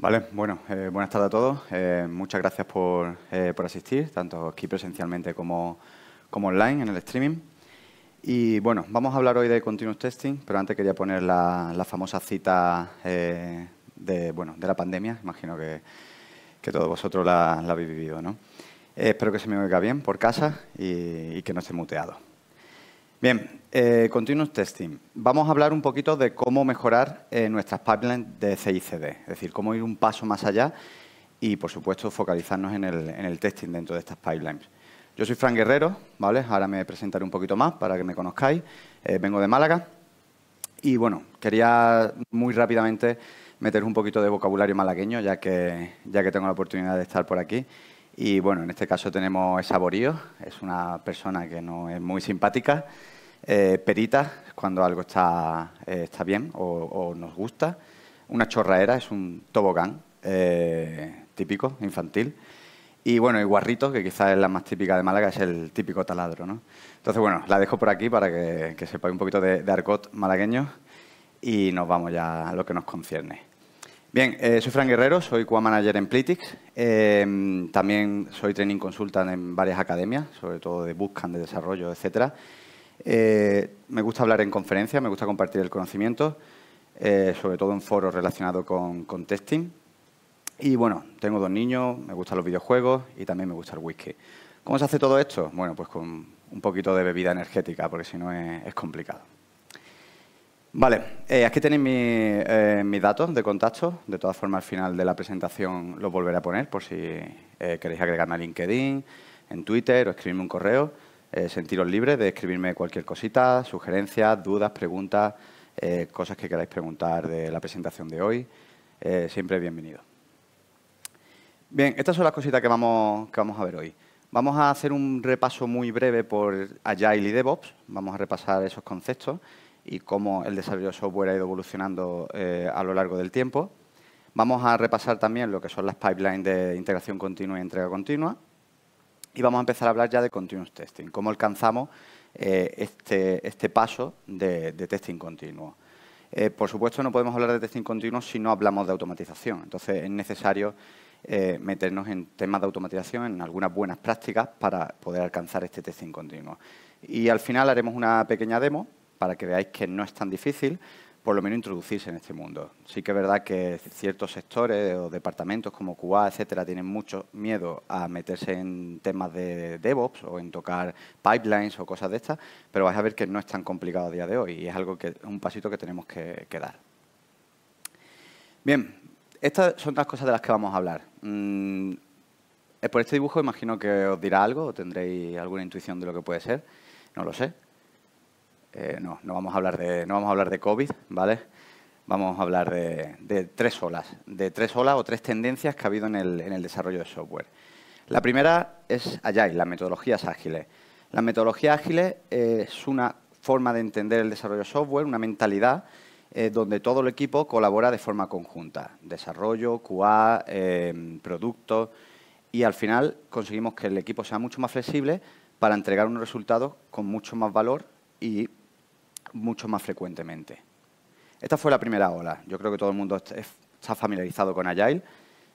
Vale, bueno, eh, buenas tardes a todos. Eh, muchas gracias por, eh, por, asistir, tanto aquí presencialmente como, como online en el streaming. Y bueno, vamos a hablar hoy de continuous testing, pero antes quería poner la, la famosa cita de, bueno, de la pandemia. Imagino que, todos vosotros la, la, habéis vivido, ¿no? espero que se me oiga bien por casa y que no esté muteado. Bien, eh, Continuous Testing. Vamos a hablar un poquito de cómo mejorar eh, nuestras pipelines de CICD, es decir, cómo ir un paso más allá y, por supuesto, focalizarnos en el, testing dentro de estas pipelines. Yo soy Fran Guerrero, ¿vale? Ahora me presentaré un poquito más para que me conozcáis. Eh, vengo de Málaga y, bueno, quería muy rápidamente meter un poquito de vocabulario malagueño, ya ya que tengo la oportunidad de estar por aquí. Y bueno, en este caso tenemos a es una persona que no es muy simpática. Eh, perita, cuando algo está, eh, está bien o, nos gusta. Una chorraera es un tobogán eh, típico, infantil. Y bueno, y guarrito, que quizás es la más típica de Málaga, es el típico taladro. ¿no? Entonces, bueno, la dejo por aquí para que, que sepáis un poquito de, de malagueño y nos vamos ya a lo que nos concierne. Bien, eh, soy Fran Guerrero, soy co Manager en Plitix. Em, también soy Training Consultant en varias academias, sobre todo de Buscan, de desarrollo, etc. Eh, me gusta hablar en conferencias, me gusta compartir el conocimiento, eh, sobre todo en foros relacionados con, testing. Y bueno, tengo dos niños, me gustan los videojuegos y también me gusta el whisky. ¿Cómo se hace todo esto? Bueno, pues con un poquito de bebida energética, porque si no es complicado. Vale, eh, aquí tenéis eh, mis datos de contacto. De todas formas, al final de la presentación los volveré a poner por si eh, queréis agregarme a LinkedIn, en Twitter o escribirme un correo. sentiros libres de escribirme cualquier cosita, sugerencias, dudas, preguntas, cosas que queráis preguntar de la presentación de hoy. siempre bienvenido. Bien, estas son las cositas que vamos, que vamos a ver hoy. Vamos a hacer un repaso muy breve por Agile y DevOps. Vamos a repasar esos conceptos y cómo el desarrollo de software ha ido evolucionando eh, a lo largo del tiempo. Vamos a repasar también lo que son las pipelines de integración continua y entrega continua. Y vamos a empezar a hablar ya de continuous testing, cómo alcanzamos eh, este, este, paso de, testing continuo. Eh, por supuesto, no podemos hablar de testing continuo si no hablamos de automatización. Entonces, es necesario meternos en temas de automatización, en algunas buenas prácticas para poder alcanzar este testing continuo. Y al final haremos una pequeña demo para que veáis que no es tan difícil por lo menos introducirse en este mundo. Sí que es verdad que ciertos sectores o departamentos como QA, etcétera, tienen mucho miedo a meterse en temas de DevOps o en tocar pipelines o cosas de estas, pero vais a ver que no es tan complicado a día de hoy y es algo que un pasito que tenemos que, dar. Bien, estas son las cosas de las que vamos a hablar. Mm, eh, por este dibujo imagino que os dirá algo o tendréis alguna intuición de lo que puede ser. No lo sé. Eh, no, no vamos, a hablar de, no vamos a hablar de COVID, ¿vale? Vamos a hablar de, tres olas, de tres olas o tres tendencias que ha habido en el, desarrollo de software. La primera es Agile, las metodologías ágiles. La metodología ágiles eh, es una forma de entender el desarrollo de software, una mentalidad eh, donde todo el equipo colabora de forma conjunta. Desarrollo, QA, em, productos y al final conseguimos que el equipo sea mucho más flexible para entregar unos resultados con mucho más valor y mucho más frecuentemente. Esta fue la primera ola. Yo creo que todo el mundo está familiarizado con Agile,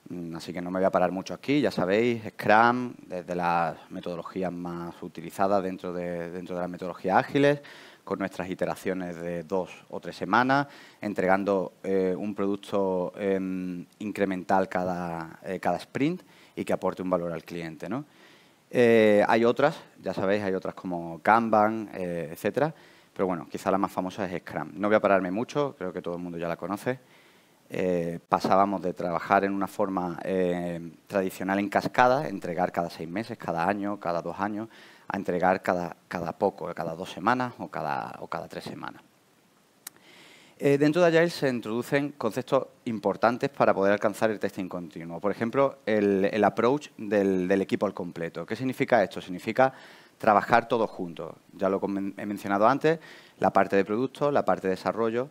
mm, así que no me voy a parar mucho aquí. Ya sabéis, Scrum, desde las metodologías más utilizadas dentro de, dentro de las metodologías ágiles, con nuestras iteraciones de dos o tres semanas, entregando eh, un producto em, incremental cada, eh, cada sprint y que aporte un valor al cliente. Eh, hay otras, ya sabéis, hay otras como Kanban, etcétera, pero bueno, quizá la más famosa es Scrum. No voy a pararme mucho, creo que todo el mundo ya la conoce. Eh, pasábamos de trabajar en una forma eh, tradicional en cascada, entregar cada seis meses, cada año, cada dos años, a entregar cada, cada poco, cada dos semanas o cada, o cada tres semanas. Eh, dentro de Agile se introducen conceptos importantes para poder alcanzar el testing continuo. Por ejemplo, el, approach del, equipo al completo. ¿Qué significa esto? Significa trabajar todos juntos. Ya lo he mencionado antes, la parte de producto, la parte de desarrollo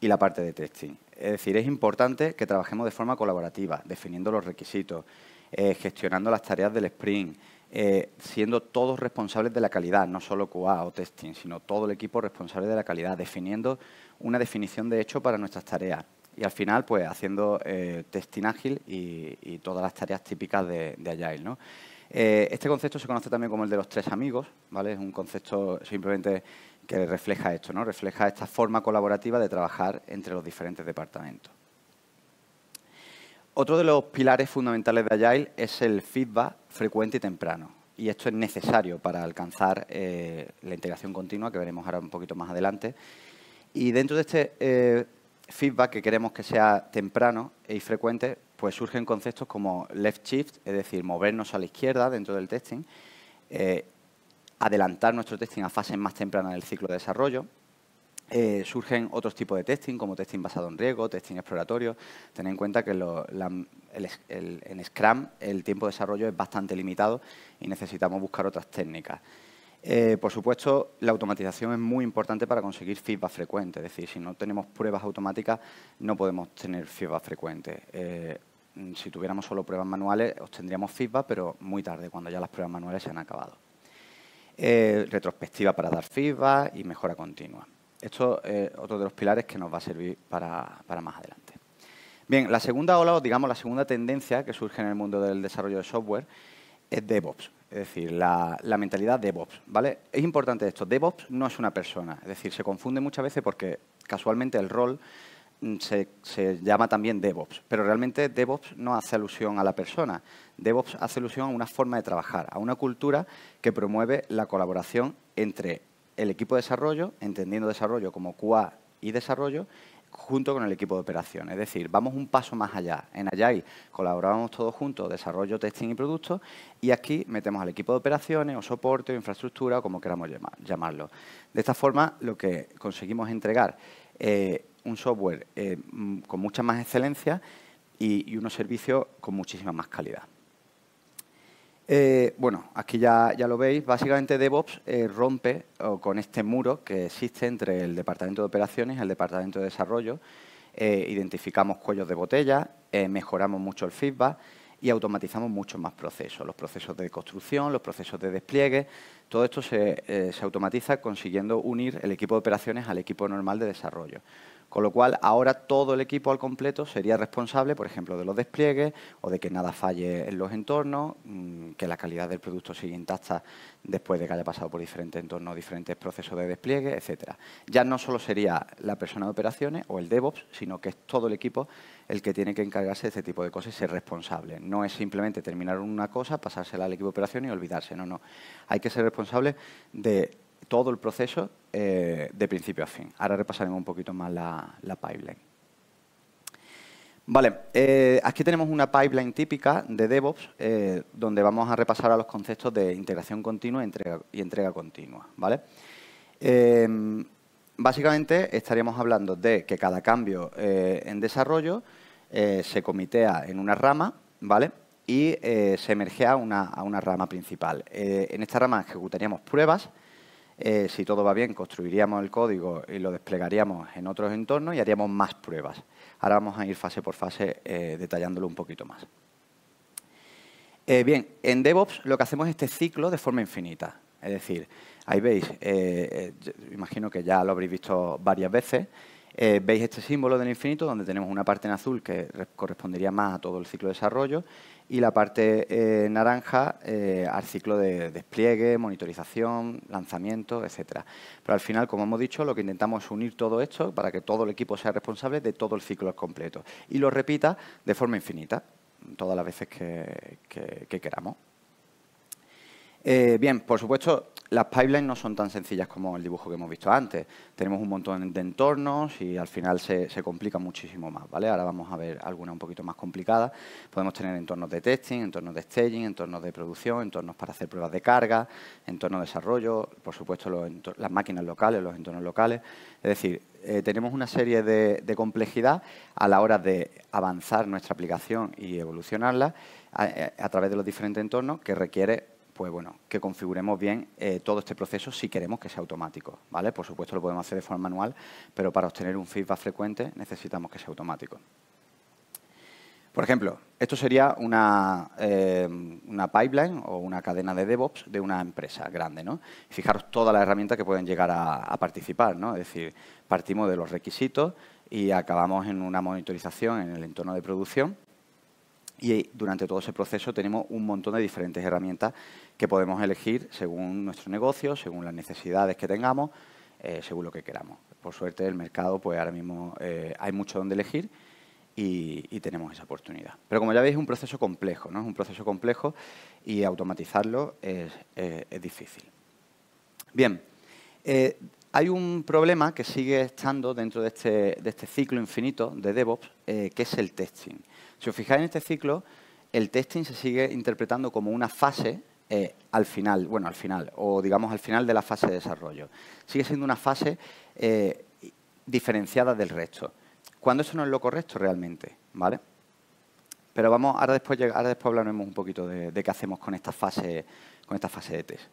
y la parte de testing. Es decir, es importante que trabajemos de forma colaborativa, definiendo los requisitos, eh, gestionando las tareas del sprint, eh, siendo todos responsables de la calidad, no solo QA o testing, sino todo el equipo responsable de la calidad, definiendo una definición de hecho para nuestras tareas. Y al final, pues haciendo eh, testing ágil y, todas las tareas típicas de, de Agile. ¿no? Eh, este concepto se conoce también como el de los tres amigos, ¿vale? Es un concepto simplemente que refleja esto, ¿no? Refleja esta forma colaborativa de trabajar entre los diferentes departamentos. Otro de los pilares fundamentales de Agile es el feedback frecuente y temprano. Y esto es necesario para alcanzar eh, la integración continua, que veremos ahora un poquito más adelante. Y dentro de este eh, feedback, que queremos que sea temprano e y frecuente, pues surgen conceptos como left shift, es decir, movernos a la izquierda dentro del testing, eh, adelantar nuestro testing a fases más tempranas del ciclo de desarrollo. Eh, surgen otros tipos de testing, como testing basado en riesgo, testing exploratorio. Ten en cuenta que en Scrum el tiempo de desarrollo es bastante limitado y necesitamos buscar otras técnicas. Eh, por supuesto, la automatización es muy importante para conseguir feedback frecuente. Es decir, si no tenemos pruebas automáticas, no podemos tener feedback frecuente. Mm, si tuviéramos solo pruebas manuales, obtendríamos feedback, pero muy tarde, cuando ya las pruebas manuales se han acabado. Eh, retrospectiva para dar feedback y mejora continua. Esto es otro de los pilares que nos va a servir para, para más adelante. Bien, la segunda ola, o digamos la segunda tendencia que surge en el mundo del desarrollo de software es DevOps, es decir, la, la mentalidad DevOps, ¿vale? Es importante esto, DevOps no es una persona, es decir, se confunde muchas veces porque casualmente el rol Mm, se, llama también DevOps, pero realmente DevOps no hace alusión a la persona. DevOps hace alusión a una forma de trabajar, a una cultura que promueve la colaboración entre el equipo de desarrollo, entendiendo desarrollo como QA y desarrollo, junto con el equipo de operación. Es decir, vamos un paso más allá. En Agile colaboramos todos juntos, desarrollo, testing y productos, y aquí metemos al equipo de operaciones o soporte o infraestructura, como queramos llamarlo. De esta forma, lo que conseguimos entregar eh, un software eh, con mucha más excelencia y, unos servicios con muchísima más calidad. Eh, bueno, aquí ya, lo veis, básicamente DevOps eh, rompe con este muro que existe entre el departamento de operaciones y el departamento de desarrollo. identificamos cuellos de botella, mejoramos mucho el feedback y automatizamos muchos más procesos, los procesos de construcción, los procesos de despliegue. Todo esto se, automatiza consiguiendo unir el equipo de operaciones al equipo normal de desarrollo. Con lo cual, ahora todo el equipo al completo sería responsable, por ejemplo, de los despliegues o de que nada falle en los entornos, mm, que la calidad del producto siga intacta después de que haya pasado por diferentes entornos, diferentes procesos de despliegue, etcétera. Ya no solo sería la persona de operaciones o el DevOps, sino que es todo el equipo el que tiene que encargarse de este tipo de cosas y ser responsable. No es simplemente terminar una cosa, pasársela al equipo de operaciones y olvidarse. No, no. Hay que ser responsable de todo el proceso eh, de principio a fin. Ahora repasaremos un poquito más la, pipeline. Vale, eh, aquí tenemos una pipeline típica de DevOps eh, donde vamos a repasar a los conceptos de integración continua y entrega, continua. ¿vale? básicamente estaríamos hablando de que cada cambio en desarrollo se comitea en una rama ¿vale? y se emerge a una rama principal. en esta rama ejecutaríamos pruebas, eh, si todo va bien, construiríamos el código y lo desplegaríamos en otros entornos y haríamos más pruebas. Ahora vamos a ir fase por fase eh, detallándolo un poquito más. Eh, bien, en DevOps lo que hacemos es este ciclo de forma infinita. Es decir, ahí veis, imagino que ya lo habréis visto varias veces, veis este símbolo del infinito donde tenemos una parte en azul que correspondería más a todo el ciclo de desarrollo y la parte eh, naranja eh, al ciclo de despliegue, monitorización, lanzamiento, etcétera. Pero al final, como hemos dicho, lo que intentamos es unir todo esto para que todo el equipo sea responsable de todo el ciclo completo y lo repita de forma infinita, todas las veces que queramos. Eh, bien, por supuesto, las pipelines no son tan sencillas como el dibujo que hemos visto antes. Tenemos un montón de entornos y al final se, complica muchísimo más. ¿vale? Ahora vamos a ver algunas un poquito más complicadas. Podemos tener entornos de testing, entornos de staging, entornos de producción, entornos para hacer pruebas de carga, entornos de desarrollo, por supuesto las máquinas locales, los entornos locales. Es decir, eh, tenemos una serie de, complejidad a la hora de avanzar nuestra aplicación y evolucionarla a través de los diferentes entornos que requiere pues bueno, que configuremos bien eh, todo este proceso si queremos que sea automático, Por supuesto lo podemos hacer de forma manual, pero para obtener un feedback frecuente necesitamos que sea automático. Por ejemplo, esto sería una, eh, pipeline o una cadena de DevOps de una empresa grande. ¿no? Fijaros todas las herramientas que pueden llegar a, a participar. ¿no? Es decir, partimos de los requisitos y acabamos en una monitorización en el entorno de producción y eh, durante todo ese proceso tenemos un montón de diferentes herramientas que podemos elegir según nuestro negocio, según las necesidades que tengamos, eh, según lo que queramos. Por suerte, el mercado, pues ahora mismo eh, hay mucho donde elegir y, tenemos esa oportunidad. Pero como ya veis, es un proceso complejo, ¿no? Es un proceso complejo y automatizarlo es, difícil. Bien, hay un problema que sigue estando dentro de este, este ciclo infinito de DevOps, eh, que es el testing. Si os fijáis en este ciclo, el testing se sigue interpretando como una fase eh, al final, bueno, al final, o digamos al final de la fase de desarrollo. Sigue siendo una fase eh, diferenciada del resto, cuando eso no es lo correcto realmente, ¿vale? Pero vamos, ahora después, hablaremos un poquito de, qué hacemos con esta fase, con esta fase de test.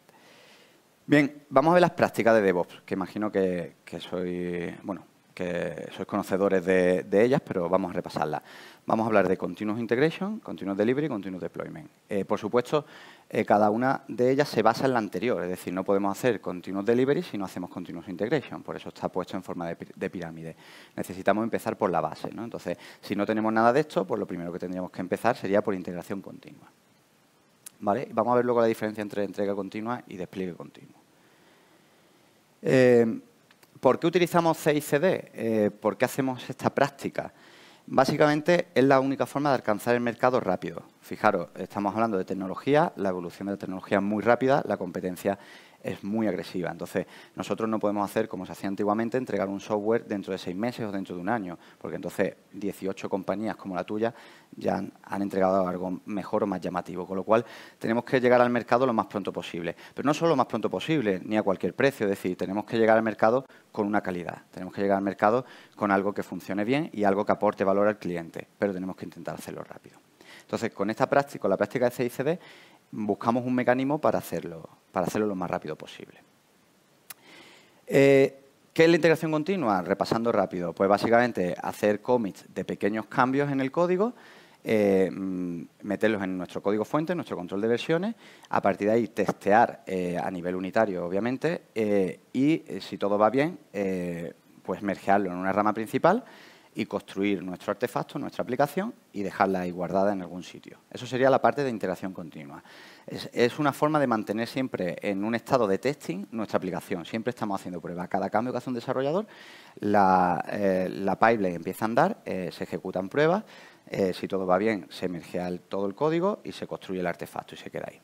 Bien, vamos a ver las prácticas de DevOps, que imagino que, soy, bueno, que sois conocedores de, ellas, pero vamos a repasarlas. Vamos a hablar de Continuous Integration, Continuous Delivery y Continuous Deployment. Eh, por supuesto, eh, cada una de ellas se basa en la anterior, es decir, no podemos hacer Continuous Delivery si no hacemos Continuous Integration, por eso está puesto en forma de, pirámide. Necesitamos empezar por la base, ¿no? Entonces, si no tenemos nada de esto, pues lo primero que tendríamos que empezar sería por integración continua. Vamos a ver luego la diferencia entre entrega continua y despliegue continuo. Eh, ¿Por qué utilizamos CICD? Eh, ¿Por qué hacemos esta práctica? Básicamente es la única forma de alcanzar el mercado rápido. Fijaros, estamos hablando de tecnología, la evolución de la tecnología es muy rápida, la competencia es muy agresiva. Entonces, nosotros no podemos hacer como se hacía antiguamente, entregar un software dentro de seis meses o dentro de un año, porque entonces 18 compañías como la tuya ya han, entregado algo mejor o más llamativo, con lo cual tenemos que llegar al mercado lo más pronto posible. Pero no solo lo más pronto posible, ni a cualquier precio, es decir, tenemos que llegar al mercado con una calidad, tenemos que llegar al mercado con algo que funcione bien y algo que aporte valor al cliente, pero tenemos que intentar hacerlo rápido. Entonces, con esta práctica, con la práctica de CICD, buscamos un mecanismo para hacerlo, para hacerlo lo más rápido posible. Eh, ¿Qué es la integración continua? Repasando rápido, pues básicamente hacer commits de pequeños cambios en el código, eh, mm, meterlos en nuestro código fuente, nuestro control de versiones, a partir de ahí testear eh, a nivel unitario, obviamente, y si todo va bien, pues mergearlo en una rama principal y construir nuestro artefacto, nuestra aplicación y dejarla ahí guardada en algún sitio. Eso sería la parte de integración continua. Es, una forma de mantener siempre en un estado de testing nuestra aplicación. Siempre estamos haciendo pruebas. Cada cambio que hace un desarrollador, la, eh, pipeline empieza a andar, eh, se ejecutan pruebas, eh, si todo va bien, se emerge todo el código y se construye el artefacto y se queda ahí.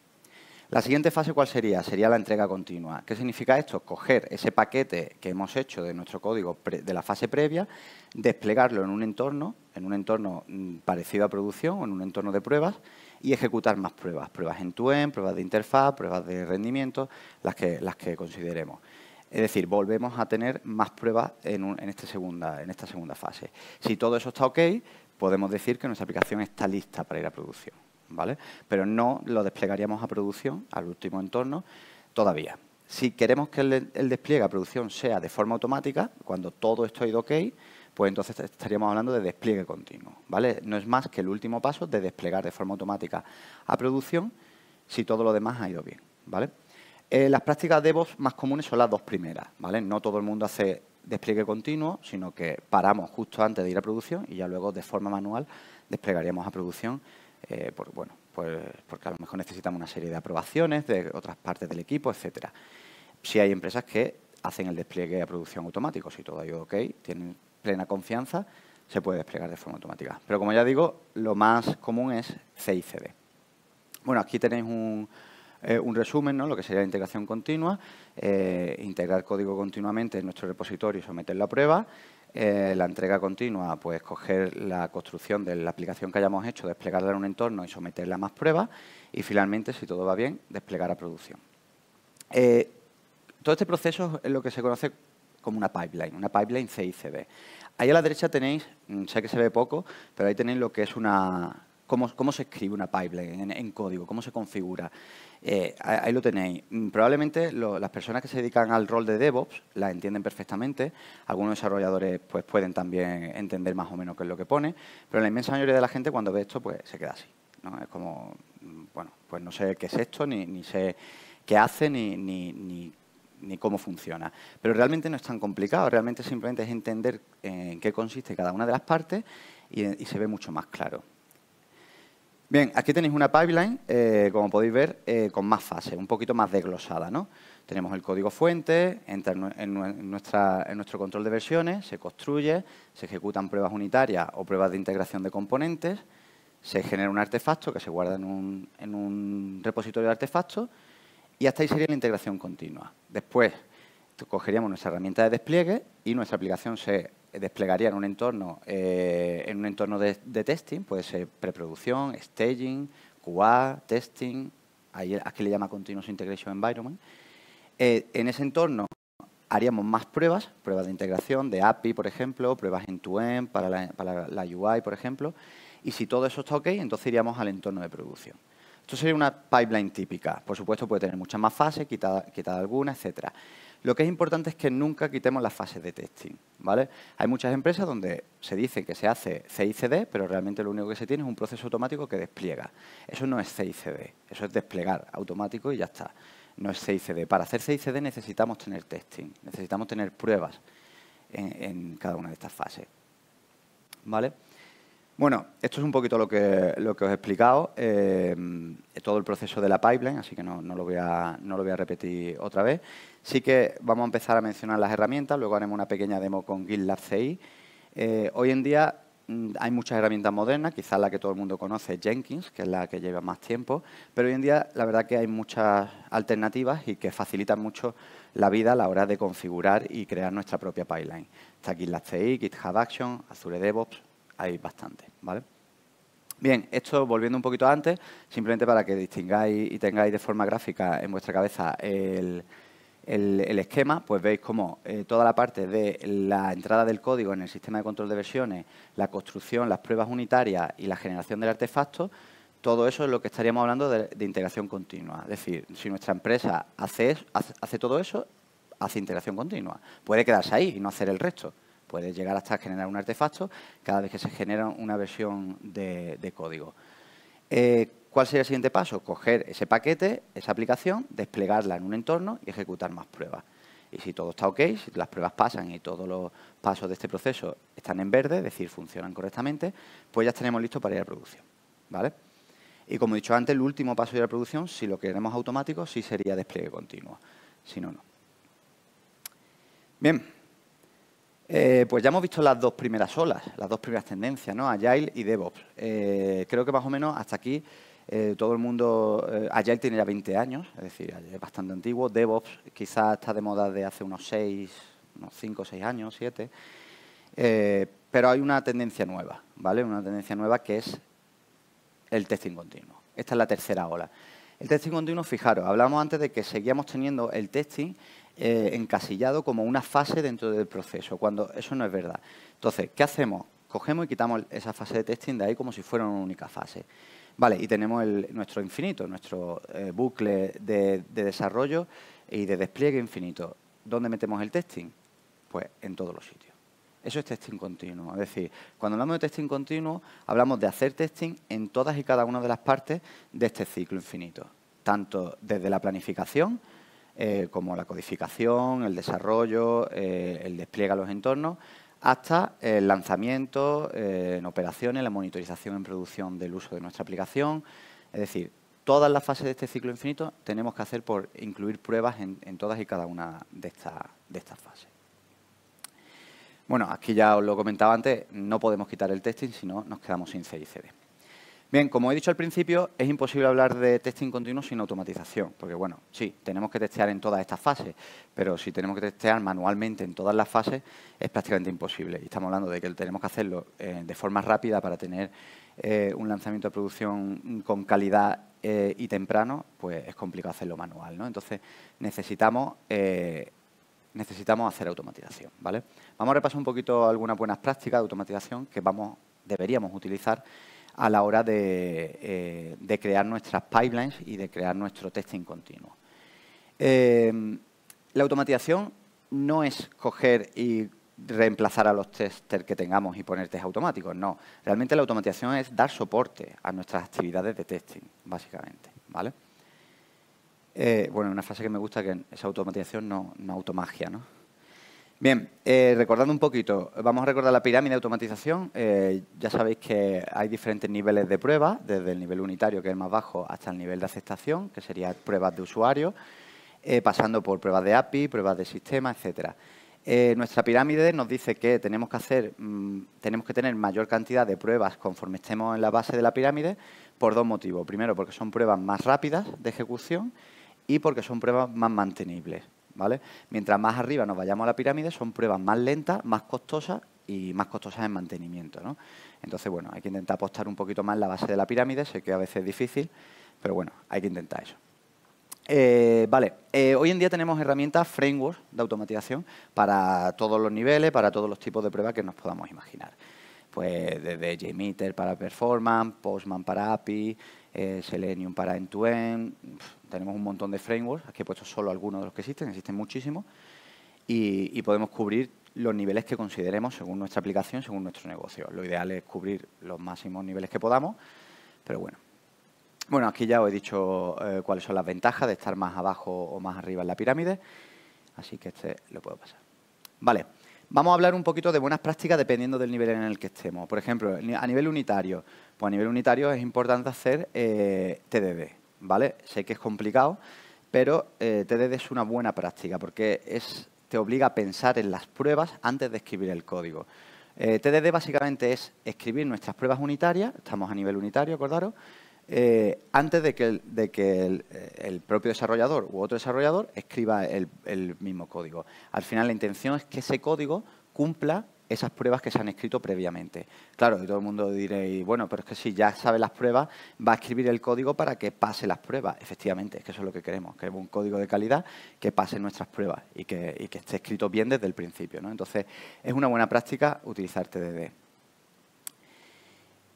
La siguiente fase, ¿cuál sería? Sería la entrega continua. ¿Qué significa esto? Coger ese paquete que hemos hecho de nuestro código de la fase previa, desplegarlo en un entorno, en un entorno mm, parecido a producción o en un entorno de pruebas y ejecutar más pruebas. Pruebas en end pruebas de interfaz, pruebas de rendimiento, las que, las que consideremos. Es decir, volvemos a tener más pruebas en, este en esta segunda fase. Si todo eso está ok, podemos decir que nuestra aplicación está lista para ir a producción. Pero no lo desplegaríamos a producción, al último entorno, todavía. Si queremos que el, despliegue a producción sea de forma automática, cuando todo esto ha ido ok, pues entonces estaríamos hablando de despliegue continuo, ¿vale? No es más que el último paso de desplegar de forma automática a producción si todo lo demás ha ido bien, ¿vale? Eh, las prácticas de DevOps más comunes son las dos primeras, No todo el mundo hace despliegue continuo, sino que paramos justo antes de ir a producción y ya luego de forma manual desplegaríamos a producción eh, bueno, pues, porque a lo mejor necesitamos una serie de aprobaciones de otras partes del equipo, etcétera. Si hay empresas que hacen el despliegue a producción automático, si todo ha ido ok, tienen plena confianza, se puede desplegar de forma automática. Pero como ya digo, lo más común es CICD. Bueno, aquí tenéis eh, un, resumen, ¿no? lo que sería la integración continua, eh, integrar código continuamente en nuestro repositorio y someterlo a prueba, eh, la entrega continua, pues coger la construcción de la aplicación que hayamos hecho, desplegarla en un entorno y someterla a más pruebas y finalmente, si todo va bien, desplegar a producción. Eh, todo este proceso es lo que se conoce como una pipeline, una pipeline CICD. Ahí a la derecha tenéis, mm, sé que se ve poco, pero ahí tenéis lo que es una, cómo, se escribe una pipeline en, código, cómo se configura. Eh, ahí lo tenéis. Mm, probablemente las personas que se dedican al rol de DevOps la entienden perfectamente. Algunos desarrolladores pues, pueden también entender más o menos qué es lo que pone, pero la inmensa mayoría de la gente cuando ve esto pues se queda así. Es como, mm, bueno, pues no sé qué es esto, ni, sé qué hace, ni, cómo funciona. Pero realmente no es tan complicado, realmente simplemente es entender eh, en qué consiste cada una de las partes y se ve mucho más claro. Bien, aquí tenéis una pipeline, eh, como podéis ver, eh, con más fases, un poquito más desglosada. ¿no? Tenemos el código fuente, entra en, nuestro control de versiones, se construye, se ejecutan pruebas unitarias o pruebas de integración de componentes, se genera un artefacto que se guarda en un, en un repositorio de artefactos y hasta ahí sería la integración continua. Después, cogeríamos nuestra herramienta de despliegue y nuestra aplicación se eh, desplegaría en un entorno, eh, en un entorno de, testing, puede ser preproducción, staging, QA, testing, aquí le llama Continuous Integration Environment. Eh, en ese entorno haríamos más pruebas, pruebas de integración, de API, por ejemplo, pruebas en tu end para para la UI, por ejemplo, y si todo eso está OK, entonces iríamos al entorno de producción. Esto sería una pipeline típica. Por supuesto, puede tener muchas más fases, quitar alguna, etcétera. Lo que es importante es que nunca quitemos las fases de testing. ¿vale? Hay muchas empresas donde se dice que se hace CICD, pero realmente lo único que se tiene es un proceso automático que despliega. Eso no es CICD, eso es desplegar automático y ya está. No es CICD. Para hacer CICD necesitamos tener testing, necesitamos tener pruebas en, en cada una de estas fases. ¿Vale? Bueno, esto es un poquito lo que, os he explicado, eh, todo el proceso de la pipeline, así que no, lo voy a, repetir otra vez. Sí que vamos a empezar a mencionar las herramientas, luego haremos una pequeña demo con GitLab CI. Eh, hoy en día mm, hay muchas herramientas modernas, quizás la que todo el mundo conoce es Jenkins, que es la que lleva más tiempo, pero hoy en día la verdad que hay muchas alternativas y que facilitan mucho la vida a la hora de configurar y crear nuestra propia pipeline. Está GitLab CI, GitHub Action, Azure DevOps, hay bastante, ¿vale? Bien, esto volviendo un poquito antes, simplemente para que distingáis y tengáis de forma gráfica en vuestra cabeza el, esquema, pues veis cómo eh, toda la parte de la entrada del código en el sistema de control de versiones, la construcción, las pruebas unitarias y la generación del artefacto, todo eso es lo que estaríamos hablando de, integración continua. Es decir, si nuestra empresa hace, hace todo eso, hace integración continua. Puede quedarse ahí y no hacer el resto. Puede llegar hasta generar un artefacto cada vez que se genera una versión de, código. Eh, ¿Cuál sería el siguiente paso? Coger ese paquete, esa aplicación, desplegarla en un entorno y ejecutar más pruebas. Y si todo está ok, si las pruebas pasan y todos los pasos de este proceso están en verde, es decir, funcionan correctamente, pues ya tenemos listo para ir a producción. ¿vale? Y como he dicho antes, el último paso de ir a producción, si lo queremos automático, sí sería despliegue continuo. Si no, no. Bien, eh, pues ya hemos visto las dos primeras olas, las dos primeras tendencias, ¿no? Agile y DevOps. Eh, creo que más o menos hasta aquí eh, todo el mundo... Agile tiene ya 20 años, es decir, es bastante antiguo. DevOps quizás está de moda de hace unos 6, unos 5 o 6 años, 7. pero hay una tendencia nueva, ¿vale? Una tendencia nueva que es el testing continuo. Esta es la tercera ola. El testing continuo, fijaros, hablamos antes de que seguíamos teniendo el testing eh, encasillado como una fase dentro del proceso, cuando eso no es verdad. Entonces, ¿qué hacemos? Cogemos y quitamos esa fase de testing de ahí como si fuera una única fase. Vale, y tenemos nuestro infinito, nuestro eh, bucle de, de desarrollo y de despliegue infinito. ¿Dónde metemos el testing? Pues en todos los sitios. Eso es testing continuo. Es decir, cuando hablamos de testing continuo, hablamos de hacer testing en todas y cada una de las partes de este ciclo infinito, tanto desde la planificación eh, como la codificación, el desarrollo, eh, el despliegue a los entornos, hasta el lanzamiento eh, en operaciones, la monitorización en producción del uso de nuestra aplicación. Es decir, todas las fases de este ciclo infinito tenemos que hacer por incluir pruebas en, todas y cada una de, de estas fases. Bueno, aquí ya os lo comentaba antes, no podemos quitar el testing, si no nos quedamos sin CICD. Bien, como he dicho al principio, es imposible hablar de testing continuo sin automatización, porque bueno, sí, tenemos que testear en todas estas fases, pero si tenemos que testear manualmente en todas las fases, es prácticamente imposible. Y estamos hablando de que tenemos que hacerlo eh, de forma rápida para tener eh, un lanzamiento de producción con calidad eh, y temprano, pues es complicado hacerlo manual, ¿no? Entonces, necesitamos hacer automatización. Vamos a repasar un poquito algunas buenas prácticas de automatización que vamos, deberíamos utilizar a la hora eh, de, crear nuestras pipelines y de crear nuestro testing continuo. Eh, la automatización no es coger y reemplazar a los testers que tengamos y poner test automáticos, no. Realmente la automatización es dar soporte a nuestras actividades de testing, básicamente, ¿vale? Eh, bueno, una frase que me gusta que esa automatización, no, no automagia, ¿no? Bien, eh, recordando un poquito, vamos a recordar la pirámide de automatización. Eh, ya sabéis que hay diferentes niveles de pruebas, desde el nivel unitario, que es el más bajo, hasta el nivel de aceptación, que sería pruebas de usuario, eh, pasando por pruebas de API, pruebas de sistema, etcétera. nuestra pirámide nos dice que tenemos que, hacer, mm, tenemos que tener mayor cantidad de pruebas conforme estemos en la base de la pirámide por dos motivos. Primero, porque son pruebas más rápidas de ejecución y porque son pruebas más mantenibles. ¿vale? Mientras más arriba nos vayamos a la pirámide, son pruebas más lentas, más costosas y más costosas en mantenimiento, Entonces, bueno, hay que intentar apostar un poquito más en la base de la pirámide, sé que a veces es difícil, pero bueno, hay que intentar eso. Eh, vale, eh, hoy en día tenemos herramientas, frameworks de automatización para todos los niveles, para todos los tipos de pruebas que nos podamos imaginar. Pues desde JMeter para Performance, Postman para API, eh, Selenium para end-to-end, end tenemos un montón de frameworks, aquí he puesto solo algunos de los que existen, existen muchísimos, y, podemos cubrir los niveles que consideremos según nuestra aplicación, según nuestro negocio. Lo ideal es cubrir los máximos niveles que podamos, pero bueno. Bueno, aquí ya os he dicho eh, cuáles son las ventajas de estar más abajo o más arriba en la pirámide, así que este lo puedo pasar. Vale, vamos a hablar un poquito de buenas prácticas dependiendo del nivel en el que estemos. Por ejemplo, a nivel unitario, pues a nivel unitario es importante hacer eh, TDD, ¿vale? Sé que es complicado, pero eh, TDD es una buena práctica porque es, te obliga a pensar en las pruebas antes de escribir el código. Eh, TDD básicamente es escribir nuestras pruebas unitarias, estamos a nivel unitario, acordaros, eh, antes de que, el, de que el, propio desarrollador u otro desarrollador escriba el mismo código. Al final la intención es que ese código cumpla esas pruebas que se han escrito previamente. Claro, y todo el mundo diréis, bueno, pero es que si ya sabe las pruebas, va a escribir el código para que pase las pruebas. Efectivamente, es que eso es lo que queremos. Queremos un código de calidad que pase nuestras pruebas y que, esté escrito bien desde el principio. ¿no? Entonces, es una buena práctica utilizar TDD.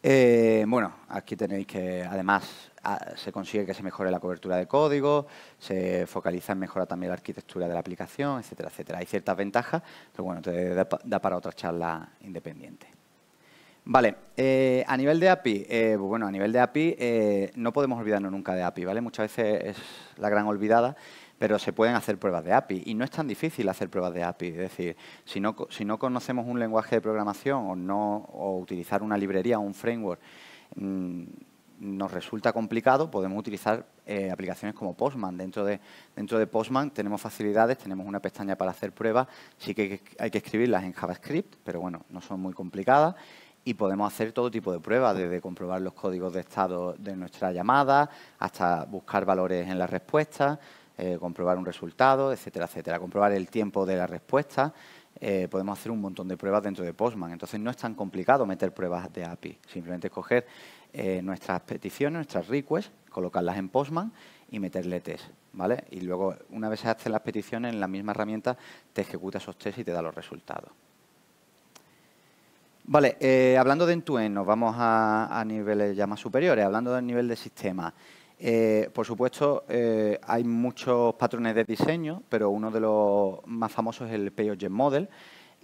Eh, bueno, aquí tenéis que, además, se consigue que se mejore la cobertura de código, se focaliza en mejorar también la arquitectura de la aplicación, etcétera, etcétera. Hay ciertas ventajas, pero bueno, te da para otra charla independiente. Vale, eh, a nivel de API, eh, pues bueno, a nivel de API eh, no podemos olvidarnos nunca de API, ¿vale? Muchas veces es la gran olvidada, pero se pueden hacer pruebas de API y no es tan difícil hacer pruebas de API. Es decir, si no, si no conocemos un lenguaje de programación o, no, utilizar una librería o un framework mm, nos resulta complicado, podemos utilizar eh, aplicaciones como Postman. Dentro de, dentro de Postman tenemos facilidades, tenemos una pestaña para hacer pruebas, sí que hay que escribirlas en JavaScript, pero bueno, no son muy complicadas y podemos hacer todo tipo de pruebas, desde comprobar los códigos de estado de nuestra llamada hasta buscar valores en la respuesta, eh, comprobar un resultado, etcétera, etcétera, comprobar el tiempo de la respuesta. Eh, podemos hacer un montón de pruebas dentro de Postman. Entonces no es tan complicado meter pruebas de API. Simplemente escoger eh, nuestras peticiones, nuestras requests, colocarlas en Postman y meterle test. ¿vale? Y luego, una vez se hacen las peticiones, en la misma herramienta te ejecuta esos test y te da los resultados. Vale, eh, hablando de end nos vamos a, niveles ya más superiores. Hablando del nivel de sistema, eh, por supuesto, hay muchos patrones de diseño, pero uno de los más famosos es el PayOG Model,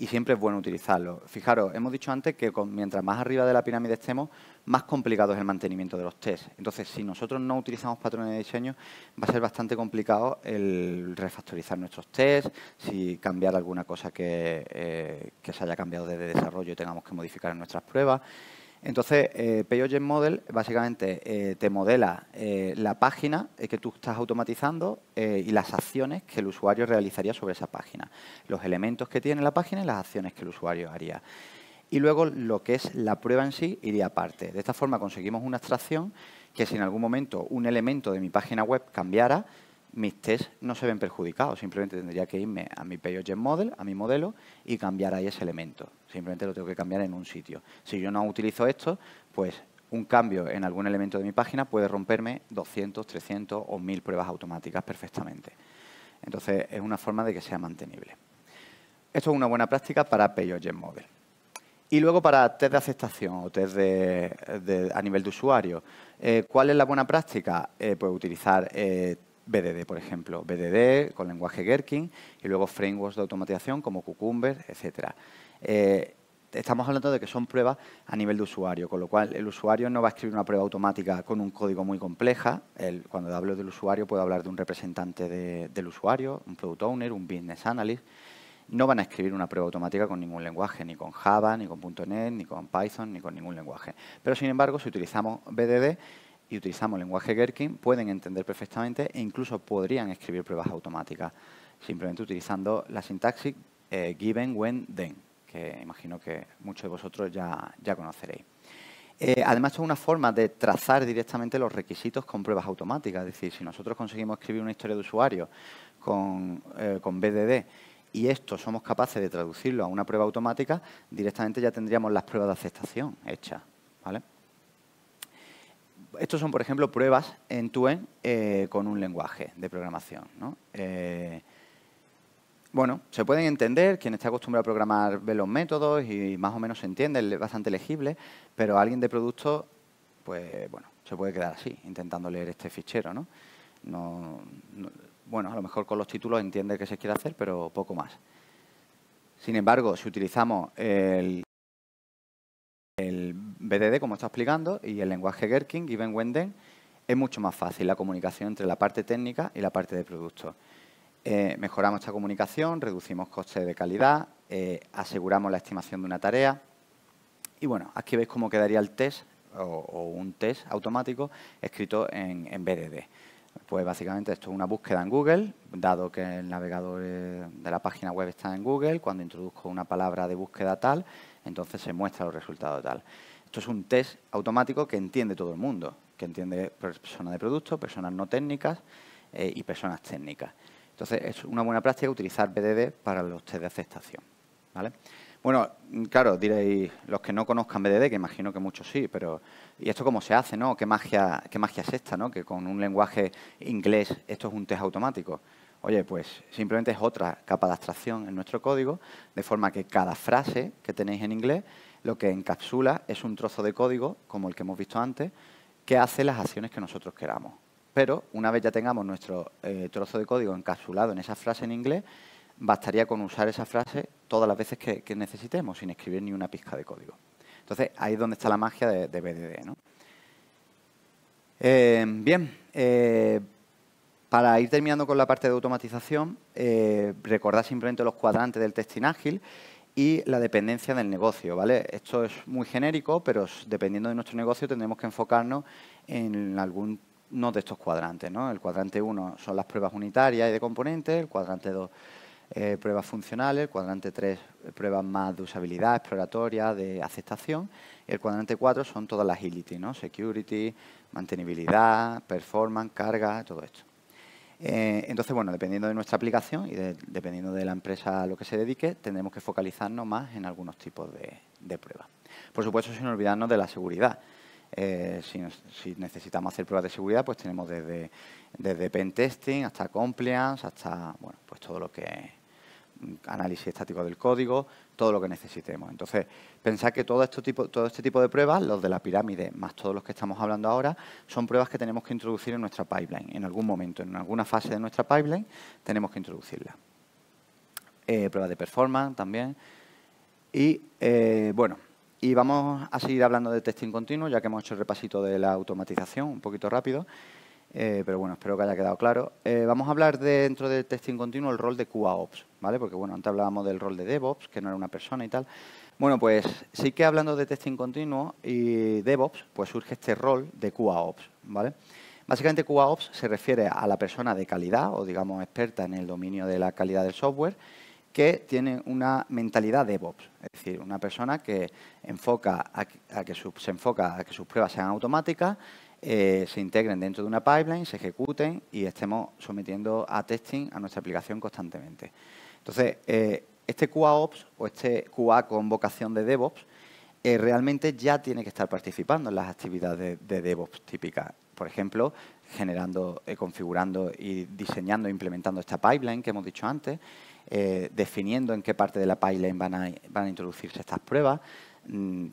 y siempre es bueno utilizarlo. Fijaros, hemos dicho antes que mientras más arriba de la pirámide estemos, más complicado es el mantenimiento de los test. Entonces, si nosotros no utilizamos patrones de diseño, va a ser bastante complicado el refactorizar nuestros test, si cambiar alguna cosa que, eh, se haya cambiado desde desarrollo y tengamos que modificar nuestras pruebas. Entonces, eh, Model básicamente eh, te modela eh, la página que tú estás automatizando eh, y las acciones que el usuario realizaría sobre esa página, los elementos que tiene la página y las acciones que el usuario haría. Y luego lo que es la prueba en sí iría aparte. De esta forma conseguimos una abstracción que si en algún momento un elemento de mi página web cambiara, mis tests no se ven perjudicados. Simplemente tendría que irme a mi PayOjet Model, a mi modelo, y cambiar ahí ese elemento. Simplemente lo tengo que cambiar en un sitio. Si yo no utilizo esto, pues un cambio en algún elemento de mi página puede romperme 200, 300 o 1000 pruebas automáticas perfectamente. Entonces, es una forma de que sea mantenible. Esto es una buena práctica para PayOjet Model. Y luego para test de aceptación o test de, a nivel de usuario, eh, ¿cuál es la buena práctica? Eh, pues utilizar eh, BDD, por ejemplo, BDD con lenguaje Gherkin y luego frameworks de automatización como Cucumber, etcétera. Eh, estamos hablando de que son pruebas a nivel de usuario, con lo cual el usuario no va a escribir una prueba automática con un código muy compleja. cuando hablo del usuario puedo hablar de un representante del usuario, un product owner, un business analyst. No van a escribir una prueba automática con ningún lenguaje, ni con Java, ni con .NET, ni con Python, ni con ningún lenguaje. Pero, sin embargo, si utilizamos BDD, y utilizamos lenguaje Gherkin, pueden entender perfectamente e incluso podrían escribir pruebas automáticas, simplemente utilizando la sintaxis eh, given, when, then, que imagino que muchos de vosotros ya, conoceréis. Eh, además, es una forma de trazar directamente los requisitos con pruebas automáticas. Es decir, si nosotros conseguimos escribir una historia de usuario con, eh, con BDD y esto somos capaces de traducirlo a una prueba automática, directamente ya tendríamos las pruebas de aceptación hechas. ¿vale? estos son, por ejemplo, pruebas en Tuen eh, con un lenguaje de programación. Eh, bueno, se pueden entender, quien está acostumbrado a programar ve los métodos y más o menos se entiende, es bastante legible, pero alguien de producto, pues bueno, se puede quedar así, intentando leer este fichero, bueno, a lo mejor con los títulos entiende qué se quiere hacer, pero poco más. Sin embargo, si utilizamos el BDD, como está explicando, y el lenguaje Gherkin, Given Wenden, es mucho más fácil la comunicación entre la parte técnica y la parte de producto. Eh, mejoramos esta comunicación, reducimos costes de calidad, eh, aseguramos la estimación de una tarea. Y bueno, aquí veis cómo quedaría el test o, un test automático escrito en, en, BDD. Pues básicamente esto es una búsqueda en Google, dado que el navegador eh, de la página web está en Google, cuando introduzco una palabra de búsqueda tal, entonces se muestra los resultado tal. Esto es un test automático que entiende todo el mundo, que entiende personas de producto, personas no técnicas eh, y personas técnicas. Entonces, es una buena práctica utilizar BDD para los test de aceptación. ¿vale? Bueno, claro, diréis, los que no conozcan BDD, que imagino que muchos sí, pero ¿y esto cómo se hace, ¿Qué magia, qué magia es esta, Que con un lenguaje inglés esto es un test automático. Oye, pues simplemente es otra capa de abstracción en nuestro código, de forma que cada frase que tenéis en inglés lo que encapsula es un trozo de código, como el que hemos visto antes, que hace las acciones que nosotros queramos. Pero una vez ya tengamos nuestro eh, trozo de código encapsulado en esa frase en inglés, bastaría con usar esa frase todas las veces que, necesitemos, sin escribir ni una pizca de código. Entonces, ahí es donde está la magia de, BDD. Eh, bien, eh, para ir terminando con la parte de automatización, recordad simplemente los cuadrantes del testing ágil y la dependencia del negocio, ¿vale? Esto es muy genérico, pero dependiendo de nuestro negocio tendremos que enfocarnos en alguno de estos cuadrantes. El cuadrante 1 son las pruebas unitarias y de componentes, el cuadrante 2 eh, pruebas funcionales, el cuadrante 3 eh, pruebas más de usabilidad, exploratoria, de aceptación, y el cuadrante 4 son todas las agility, ¿no? security, mantenibilidad, performance, carga, todo esto. Eh, entonces, bueno, dependiendo de nuestra aplicación y dependiendo de la empresa a lo que se dedique, tendremos que focalizarnos más en algunos tipos de, pruebas. Por supuesto, sin olvidarnos de la seguridad. Eh, si, necesitamos hacer pruebas de seguridad, pues tenemos desde, desde pen testing hasta compliance, hasta bueno, pues todo lo que es análisis estático del código, todo lo que necesitemos. Entonces, pensad que todo este, tipo, todo este tipo de pruebas, los de la pirámide, más todos los que estamos hablando ahora, son pruebas que tenemos que introducir en nuestra pipeline. En algún momento, en alguna fase de nuestra pipeline, tenemos que introducirlas. Eh, pruebas de performance también. Y, eh, bueno, y vamos a seguir hablando de testing continuo, ya que hemos hecho el repasito de la automatización un poquito rápido. Eh, pero bueno, espero que haya quedado claro. Eh, vamos a hablar dentro del testing continuo el rol de QAOps, ¿vale? Porque bueno, antes hablábamos del rol de DevOps, que no era una persona y tal. Bueno, pues sí que hablando de testing continuo y DevOps, pues surge este rol de QAOps, ¿vale? Básicamente QAOps se refiere a la persona de calidad o digamos experta en el dominio de la calidad del software que tiene una mentalidad DevOps, es decir, una persona que enfoca a, que se enfoca a que sus pruebas sean automáticas eh, se integren dentro de una pipeline, se ejecuten y estemos sometiendo a testing a nuestra aplicación constantemente. Entonces, eh, este QAOps o este QA con vocación de DevOps eh, realmente ya tiene que estar participando en las actividades de, DevOps típicas. Por ejemplo, generando, configurando y diseñando e implementando esta pipeline que hemos dicho antes, definiendo en qué parte de la pipeline van a, introducirse estas pruebas, mm,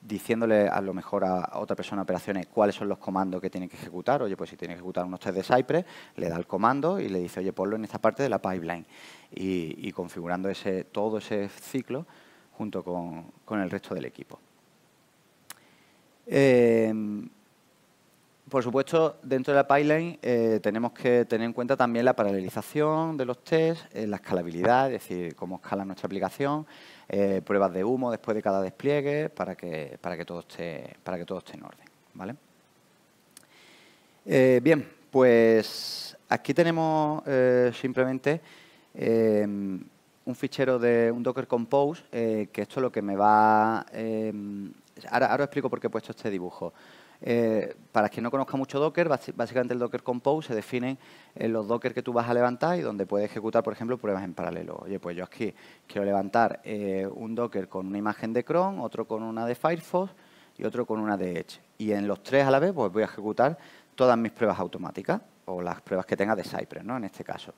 diciéndole a lo mejor a, otra persona operaciones cuáles son los comandos que tiene que ejecutar. Oye, pues si tiene que ejecutar unos test de Cypress, le da el comando y le dice, oye, ponlo en esta parte de la pipeline. Y, configurando ese, todo ese ciclo junto con, el resto del equipo. Eh, por supuesto, dentro de la pipeline eh, tenemos que tener en cuenta también la paralelización de los tests, eh, la escalabilidad, es decir, cómo escala nuestra aplicación, eh, pruebas de humo después de cada despliegue para que, para que, todo, esté, para que todo esté en orden. ¿vale? bien, pues aquí tenemos simplemente un fichero de un Docker Compose, que esto es lo que me va... ahora, ahora explico por qué he puesto este dibujo. Eh, para quien no conozca mucho Docker, básicamente el Docker Compose se define en eh, los Docker que tú vas a levantar y donde puedes ejecutar, por ejemplo, pruebas en paralelo. Oye, pues yo aquí quiero levantar eh, un Docker con una imagen de Chrome, otro con una de Firefox y otro con una de Edge. Y en los tres a la vez pues voy a ejecutar todas mis pruebas automáticas o las pruebas que tenga de Cypress, ¿no? En este caso.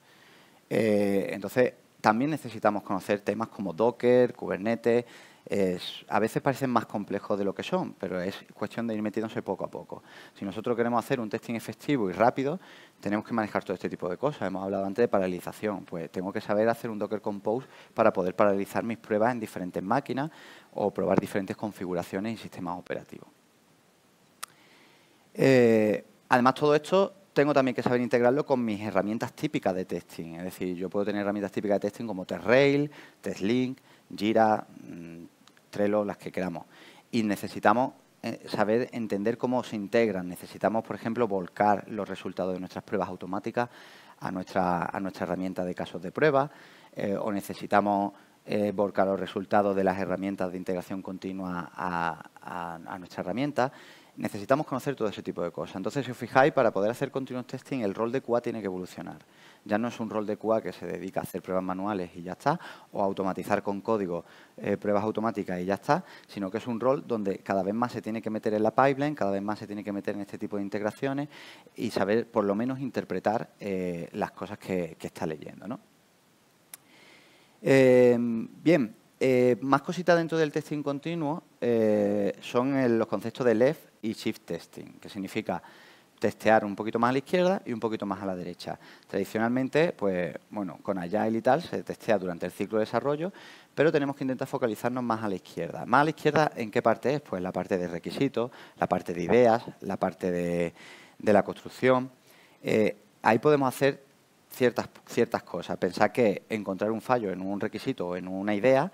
entonces, también necesitamos conocer temas como Docker, Kubernetes, a veces parecen más complejos de lo que son, pero es cuestión de ir metiéndose poco a poco. Si nosotros queremos hacer un testing efectivo y rápido, tenemos que manejar todo este tipo de cosas. Hemos hablado antes de paralización, pues tengo que saber hacer un Docker Compose para poder paralizar mis pruebas en diferentes máquinas o probar diferentes configuraciones y sistemas operativos. Eh, además, todo esto tengo también que saber integrarlo con mis herramientas típicas de testing. Es decir, yo puedo tener herramientas típicas de testing como TestRail, TestLink, Gira, mm, Trello, las que queramos. Y necesitamos eh, saber entender cómo se integran. Necesitamos, por ejemplo, volcar los resultados de nuestras pruebas automáticas a nuestra, a nuestra herramienta de casos de prueba eh, o necesitamos eh, volcar los resultados de las herramientas de integración continua a, a nuestra herramienta. Necesitamos conocer todo ese tipo de cosas. Entonces, si os fijáis, para poder hacer continuous testing, el rol de QA tiene que evolucionar. Ya no es un rol de QA que se dedica a hacer pruebas manuales y ya está, o automatizar con código eh, pruebas automáticas y ya está, sino que es un rol donde cada vez más se tiene que meter en la pipeline, cada vez más se tiene que meter en este tipo de integraciones y saber, por lo menos, interpretar eh, las cosas que, está leyendo. ¿no? Eh, bien, eh, más cositas dentro del testing continuo eh, son los conceptos de left y shift testing, que significa testear un poquito más a la izquierda y un poquito más a la derecha. Tradicionalmente, pues bueno, con Agile y tal se testea durante el ciclo de desarrollo, pero tenemos que intentar focalizarnos más a la izquierda. Más a la izquierda, ¿en qué parte es? Pues la parte de requisitos, la parte de ideas, la parte de, la construcción. Eh, ahí podemos hacer ciertas, ciertas cosas. pensar que encontrar un fallo en un requisito o en una idea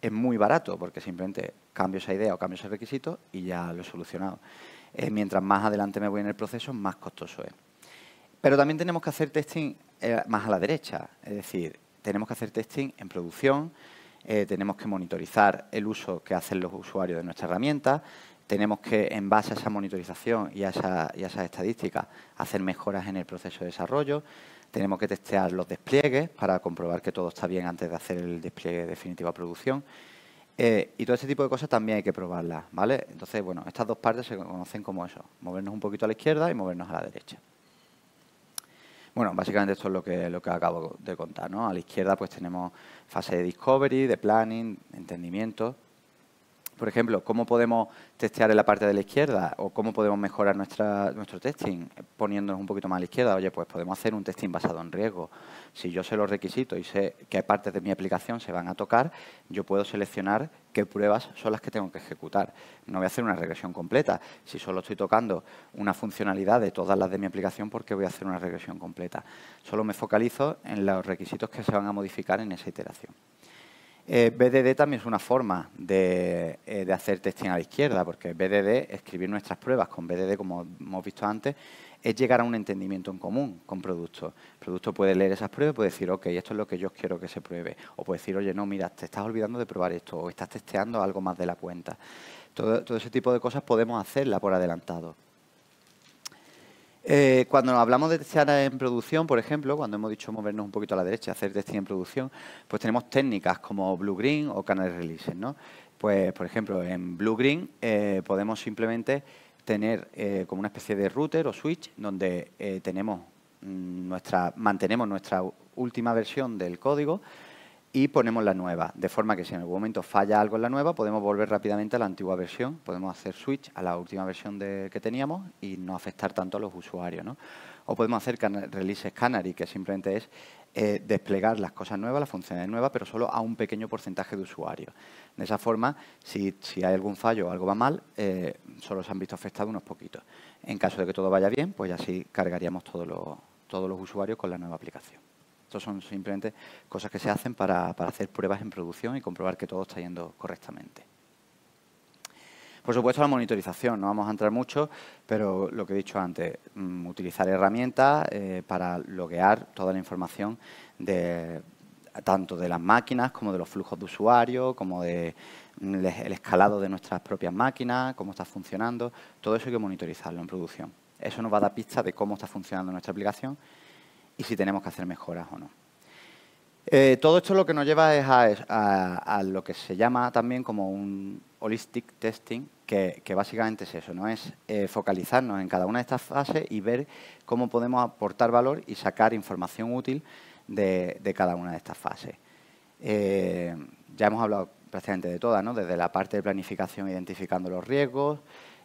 es muy barato, porque simplemente cambio esa idea o cambio ese requisito y ya lo he solucionado. Eh, mientras más adelante me voy en el proceso, más costoso es. Pero también tenemos que hacer testing eh, más a la derecha, es decir, tenemos que hacer testing en producción, eh, tenemos que monitorizar el uso que hacen los usuarios de nuestra herramienta, tenemos que, en base a esa monitorización y a, esa, y a esas estadísticas, hacer mejoras en el proceso de desarrollo, tenemos que testear los despliegues para comprobar que todo está bien antes de hacer el despliegue definitivo a producción. Eh, y todo este tipo de cosas también hay que probarlas, ¿vale? Entonces, bueno, estas dos partes se conocen como eso, movernos un poquito a la izquierda y movernos a la derecha. Bueno, básicamente esto es lo que, lo que acabo de contar, ¿no? A la izquierda pues tenemos fase de discovery, de planning, de entendimiento, por ejemplo, cómo podemos testear en la parte de la izquierda o cómo podemos mejorar nuestra, nuestro testing poniéndonos un poquito más a la izquierda. Oye, pues podemos hacer un testing basado en riesgo. Si yo sé los requisitos y sé qué partes de mi aplicación se van a tocar, yo puedo seleccionar qué pruebas son las que tengo que ejecutar. No voy a hacer una regresión completa. Si solo estoy tocando una funcionalidad de todas las de mi aplicación, ¿por qué voy a hacer una regresión completa? Solo me focalizo en los requisitos que se van a modificar en esa iteración. Eh, BDD también es una forma de, eh, hacer testing a la izquierda, porque BDD, escribir nuestras pruebas con BDD, como hemos visto antes, es llegar a un entendimiento en común con productos. El producto puede leer esas pruebas y puede decir, ok, esto es lo que yo quiero que se pruebe. O puede decir, oye, no, mira, te estás olvidando de probar esto, o estás testeando algo más de la cuenta. Todo, todo ese tipo de cosas podemos hacerla por adelantado. Eh, cuando hablamos de testear en producción, por ejemplo, cuando hemos dicho movernos un poquito a la derecha, hacer testing en producción, pues tenemos técnicas como Blue Green o Canal Releases, ¿no? Pues, por ejemplo, en Blue Green eh, podemos simplemente tener eh, como una especie de router o switch donde tenemos mm, nuestra, mantenemos nuestra última versión del código y ponemos la nueva, de forma que si en algún momento falla algo en la nueva, podemos volver rápidamente a la antigua versión, podemos hacer switch a la última versión que teníamos y no afectar tanto a los usuarios. O podemos hacer releases canary, que simplemente es eh, desplegar las cosas nuevas, las funciones nuevas, pero solo a un pequeño porcentaje de usuarios. De esa forma, si, hay algún fallo o algo va mal, eh, solo se han visto afectados unos poquitos. En caso de que todo vaya bien, pues así cargaríamos todos todos los usuarios con la nueva aplicación. Estos son simplemente cosas que se hacen para, hacer pruebas en producción y comprobar que todo está yendo correctamente. Por supuesto, la monitorización, no vamos a entrar mucho, pero lo que he dicho antes, mm, utilizar herramientas eh, para loguear toda la información de tanto de las máquinas como de los flujos de usuario, como de mm, el escalado de nuestras propias máquinas, cómo está funcionando, todo eso hay que monitorizarlo en producción. Eso nos va a dar pistas de cómo está funcionando nuestra aplicación y si tenemos que hacer mejoras o no. Eh, todo esto lo que nos lleva es a, lo que se llama también como un holistic testing, que, básicamente es eso, ¿no? es eh, focalizarnos en cada una de estas fases y ver cómo podemos aportar valor y sacar información útil de, cada una de estas fases. Eh, ya hemos hablado prácticamente de todas, ¿no? desde la parte de planificación identificando los riesgos,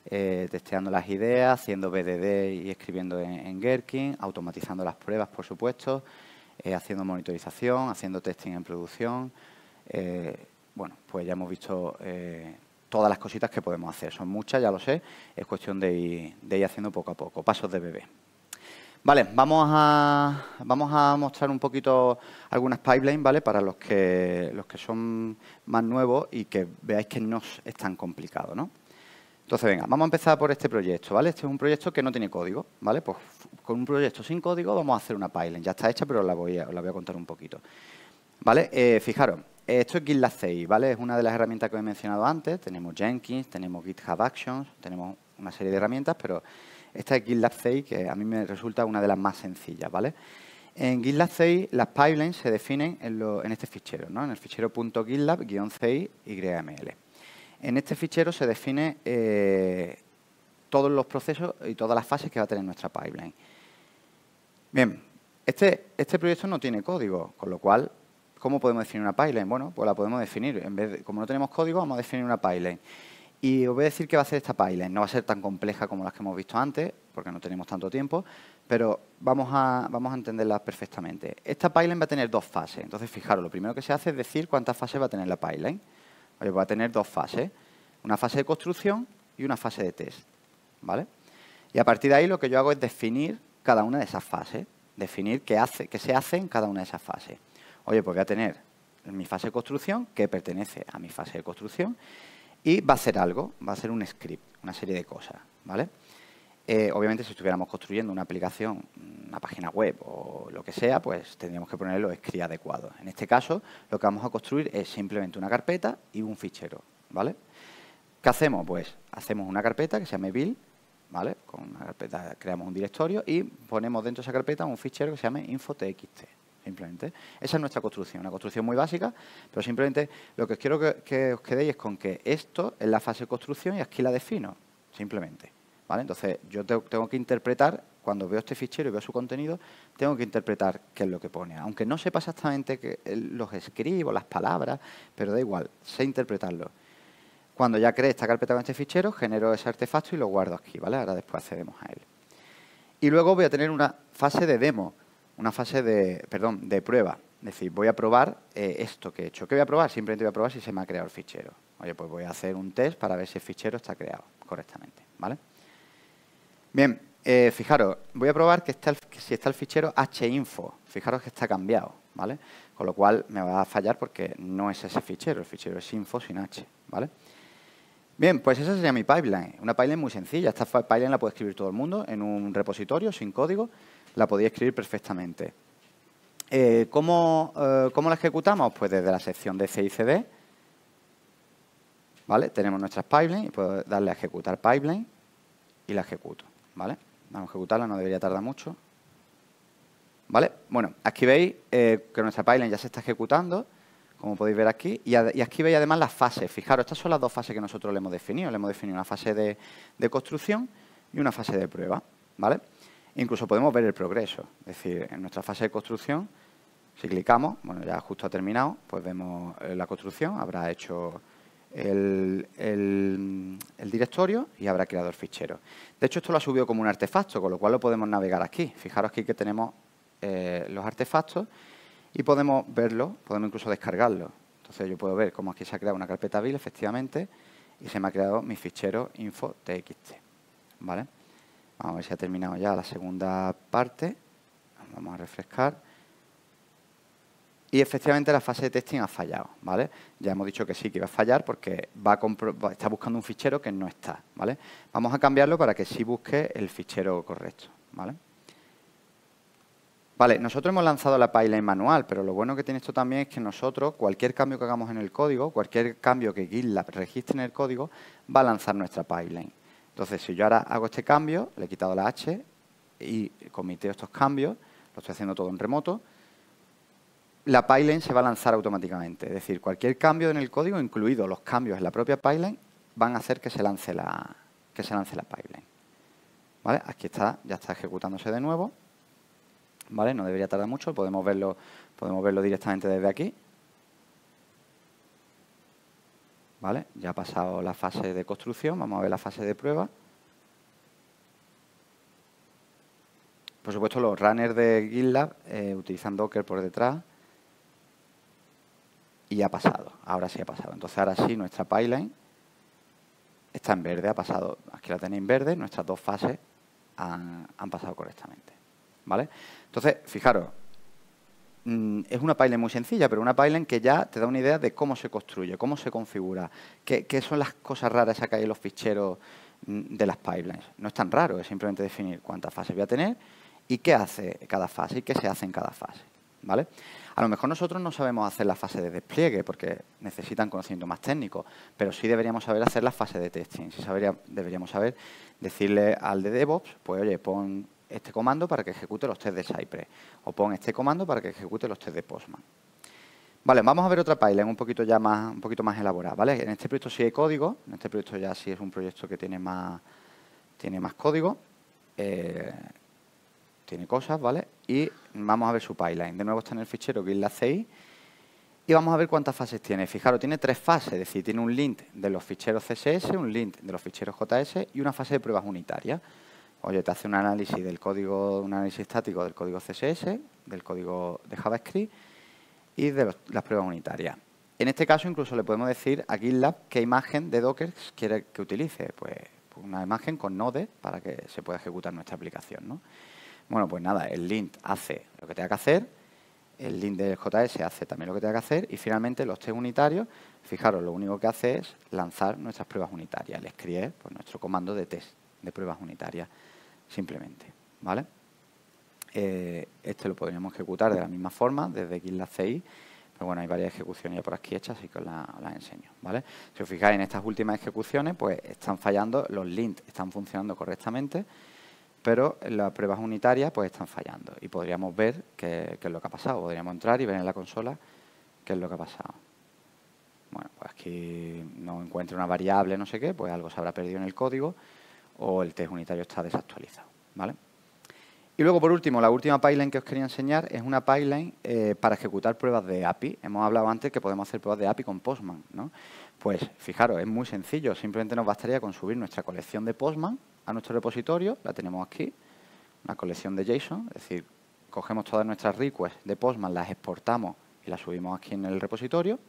eh, testeando las ideas, haciendo BDD y escribiendo en, Gherkin, automatizando las pruebas, por supuesto, eh, haciendo monitorización, haciendo testing en producción. Eh, bueno, pues ya hemos visto todas las cositas que podemos hacer. Son muchas, ya lo sé. Es cuestión de ir, haciendo poco a poco, pasos de bebé. Vale, vamos a, vamos a mostrar un poquito algunas pipelines, ¿vale? Para los que, los que son más nuevos y que veáis que no es tan complicado, ¿no? Entonces, venga, vamos a empezar por este proyecto, ¿vale? Este es un proyecto que no tiene código, ¿vale? Pues con un proyecto sin código vamos a hacer una pipeline. Ya está hecha, pero la voy os la voy a contar un poquito. ¿Vale? Eh, fijaros, esto es GitLab CI, ¿vale? Es una de las herramientas que os he mencionado antes. Tenemos Jenkins, tenemos GitHub Actions, tenemos una serie de herramientas, pero esta es GitLab CI, que a mí me resulta una de las más sencillas, ¿vale? En GitLab CI las pipelines se definen en, este fichero, ¿no? En el fichero gitlab ci en este fichero se define eh, todos los procesos y todas las fases que va a tener nuestra pipeline. Bien, este, este, proyecto no tiene código, con lo cual, ¿cómo podemos definir una pipeline? Bueno, pues la podemos definir. En vez como no tenemos código, vamos a definir una pipeline. Y os voy a decir qué va a hacer esta pipeline. No va a ser tan compleja como las que hemos visto antes, porque no tenemos tanto tiempo, pero vamos a, vamos a entenderla perfectamente. Esta pipeline va a tener dos fases. Entonces, fijaros, lo primero que se hace es decir cuántas fases va a tener la pipeline. Voy a tener dos fases, ¿eh? una fase de construcción y una fase de test. ¿vale? Y a partir de ahí lo que yo hago es definir cada una de esas fases, definir qué, hace, qué se hace en cada una de esas fases. Oye, pues voy a tener mi fase de construcción, que pertenece a mi fase de construcción, y va a hacer algo, va a ser un script, una serie de cosas. ¿vale? Eh, obviamente, si estuviéramos construyendo una aplicación, una página web o lo que sea, pues tendríamos que ponerlo los adecuado adecuados. En este caso, lo que vamos a construir es simplemente una carpeta y un fichero, ¿vale? ¿Qué hacemos? Pues hacemos una carpeta que se llame build, ¿vale? Con una carpeta creamos un directorio y ponemos dentro de esa carpeta un fichero que se llame info.txt, simplemente. Esa es nuestra construcción, una construcción muy básica, pero simplemente lo que quiero que, que os quedéis es con que esto es la fase de construcción y aquí la defino, simplemente. Entonces, yo tengo que interpretar, cuando veo este fichero y veo su contenido, tengo que interpretar qué es lo que pone. Aunque no sepa exactamente los escribo, las palabras, pero da igual, sé interpretarlo. Cuando ya creé esta carpeta con este fichero, genero ese artefacto y lo guardo aquí, ¿vale? Ahora después accedemos a él. Y luego voy a tener una fase de demo, una fase de, perdón, de prueba. Es decir, voy a probar eh, esto que he hecho. ¿Qué voy a probar? Simplemente voy a probar si se me ha creado el fichero. Oye, pues voy a hacer un test para ver si el fichero está creado correctamente, ¿vale? Bien, eh, fijaros, voy a probar que, si está el fichero hinfo. Fijaros que está cambiado, ¿vale? Con lo cual me va a fallar porque no es ese fichero, el fichero es info sin h, ¿vale? Bien, pues esa sería mi pipeline. Una pipeline muy sencilla. Esta pipeline la puede escribir todo el mundo en un repositorio sin código. La podía escribir perfectamente. Eh, ¿cómo, eh, ¿cómo, la ejecutamos? Pues desde la sección de CICD. ¿Vale? Tenemos nuestras pipelines y puedo darle a ejecutar pipeline y la ejecuto. ¿Vale? Vamos a ejecutarla, no debería tardar mucho. ¿Vale? Bueno, aquí veis eh, que nuestra pipeline ya se está ejecutando, como podéis ver aquí, y, aquí veis además las fases. Fijaros, estas son las dos fases que nosotros le hemos definido. Le hemos definido una fase de, de construcción y una fase de prueba, ¿vale? Incluso podemos ver el progreso. Es decir, en nuestra fase de construcción, si clicamos, bueno, ya justo ha terminado, pues vemos eh, la construcción, habrá hecho el, directorio y habrá creado el fichero. De hecho, esto lo ha subido como un artefacto, con lo cual lo podemos navegar aquí. Fijaros aquí que tenemos eh, los artefactos y podemos verlo, podemos incluso descargarlo. Entonces yo puedo ver cómo aquí se ha creado una carpeta build, efectivamente, y se me ha creado mi fichero info.txt. ¿Vale? Vamos a ver si ha terminado ya la segunda parte. Vamos a refrescar. Y efectivamente la fase de testing ha fallado, ¿vale? Ya hemos dicho que sí que va a fallar porque está buscando un fichero que no está, ¿vale? Vamos a cambiarlo para que sí busque el fichero correcto, ¿vale? Vale, nosotros hemos lanzado la pipeline manual, pero lo bueno que tiene esto también es que nosotros, cualquier cambio que hagamos en el código, cualquier cambio que GitLab registre en el código, va a lanzar nuestra pipeline. Entonces, si yo ahora hago este cambio, le he quitado la H y comité estos cambios, lo estoy haciendo todo en remoto, la pipeline se va a lanzar automáticamente. Es decir, cualquier cambio en el código, incluidos los cambios en la propia pipeline, van a hacer que se lance la, que se lance la pipeline. Aquí está, ya está ejecutándose de nuevo. ¿Vale? No debería tardar mucho, podemos verlo, podemos verlo directamente desde aquí. Ya ha pasado la fase de construcción, vamos a ver la fase de prueba. Por supuesto, los runners de GitLab eh, utilizan Docker por detrás y ha pasado. Ahora sí ha pasado. Entonces, ahora sí, nuestra pipeline está en verde, ha pasado. Aquí la tenéis en verde, nuestras dos fases han, pasado correctamente. ¿Vale? Entonces, fijaros, mm, es una pipeline muy sencilla, pero una pipeline que ya te da una idea de cómo se construye, cómo se configura, qué, qué son las cosas raras que hay en los ficheros mm, de las pipelines. No es tan raro, es simplemente definir cuántas fases voy a tener y qué hace cada fase y qué se hace en cada fase. ¿Vale? A lo mejor nosotros no sabemos hacer la fase de despliegue porque necesitan conocimiento más técnico, pero sí deberíamos saber hacer la fase de testing. Sí deberíamos saber decirle al de DevOps, pues oye, pon este comando para que ejecute los test de Cypress o pon este comando para que ejecute los test de Postman. Vale, vamos a ver otra pipeline un poquito ya más, un poquito más elaborada, En este proyecto sí hay código, en este proyecto ya sí es un proyecto que tiene más, código, eh, tiene cosas, ¿vale? Y Vamos a ver su pipeline. De nuevo está en el fichero que CI y vamos a ver cuántas fases tiene. Fijaros, tiene tres fases, es decir, tiene un lint de los ficheros CSS, un lint de los ficheros JS y una fase de pruebas unitarias. Oye, te hace un análisis del código, un análisis estático del código CSS, del código de JavaScript y de las pruebas unitarias. En este caso, incluso le podemos decir a GitLab qué imagen de Docker quiere que utilice. Pues, pues una imagen con nodes para que se pueda ejecutar nuestra aplicación. Bueno, pues nada, el lint hace lo que tenga que hacer, el lint de JS hace también lo que tenga que hacer y finalmente los test unitarios, fijaros, lo único que hace es lanzar nuestras pruebas unitarias. Les pues, nuestro comando de test de pruebas unitarias, simplemente. ¿vale? Eh, este lo podríamos ejecutar de la misma forma desde GitLab CI, pero bueno, hay varias ejecuciones ya por aquí hechas, así que os las, enseño. ¿vale? Si os fijáis en estas últimas ejecuciones, pues están fallando, los lint, están funcionando correctamente, pero las pruebas unitarias pues están fallando y podríamos ver qué, es lo que ha pasado. Podríamos entrar y ver en la consola qué es lo que ha pasado. Bueno, pues aquí no encuentro una variable, no sé qué, pues algo se habrá perdido en el código o el test unitario está desactualizado, ¿vale? Y luego, por último, la última pipeline que os quería enseñar es una pipeline eh, para ejecutar pruebas de API. Hemos hablado antes que podemos hacer pruebas de API con Postman, ¿no? Pues, fijaros, es muy sencillo. Simplemente nos bastaría con subir nuestra colección de Postman, a nuestro repositorio, la tenemos aquí, una colección de JSON, es decir, cogemos todas nuestras requests de Postman, las exportamos y las subimos aquí en el repositorio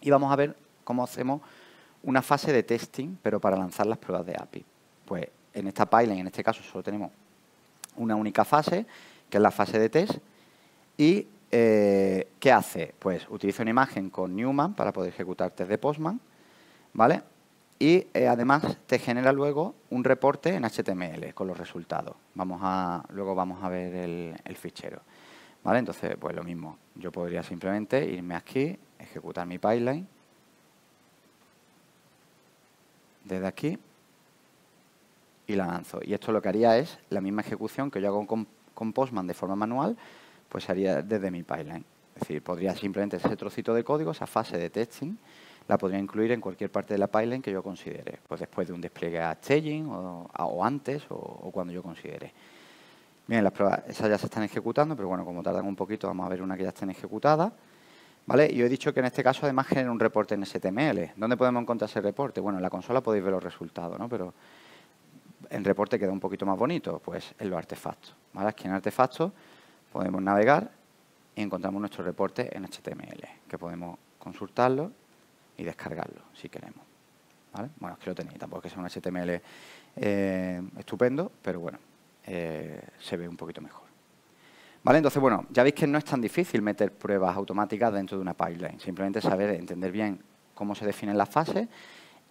y vamos a ver cómo hacemos una fase de testing, pero para lanzar las pruebas de API. Pues en esta pipeline, en este caso, solo tenemos una única fase, que es la fase de test, y eh, ¿qué hace? Pues utiliza una imagen con Newman para poder ejecutar test de Postman, ¿vale? y eh, además te genera luego un reporte en HTML con los resultados. Vamos a, luego vamos a ver el, fichero. ¿Vale? Entonces, pues lo mismo. Yo podría simplemente irme aquí, ejecutar mi pipeline desde aquí y la lanzo. Y esto lo que haría es la misma ejecución que yo hago con, Postman de forma manual, pues haría desde mi pipeline. Es decir, podría simplemente ese trocito de código, esa fase de testing, la podría incluir en cualquier parte de la pipeline que yo considere, pues después de un despliegue a staging o, antes o, cuando yo considere. Bien, las pruebas, esas ya se están ejecutando, pero bueno, como tardan un poquito, vamos a ver una que ya estén ejecutada. ¿Vale? Yo he dicho que en este caso además genera un reporte en HTML. ¿Dónde podemos encontrar ese reporte? Bueno, en la consola podéis ver los resultados, ¿no? Pero en reporte queda un poquito más bonito, pues en los artefactos. Aquí en artefactos podemos navegar y encontramos nuestro reporte en HTML, que podemos consultarlo y descargarlo si queremos. Bueno, Bueno, que lo tenéis, tampoco es que sea un HTML eh, estupendo, pero bueno, eh, se ve un poquito mejor. ¿Vale? Entonces, bueno, ya veis que no es tan difícil meter pruebas automáticas dentro de una pipeline. Simplemente saber, entender bien cómo se definen las fases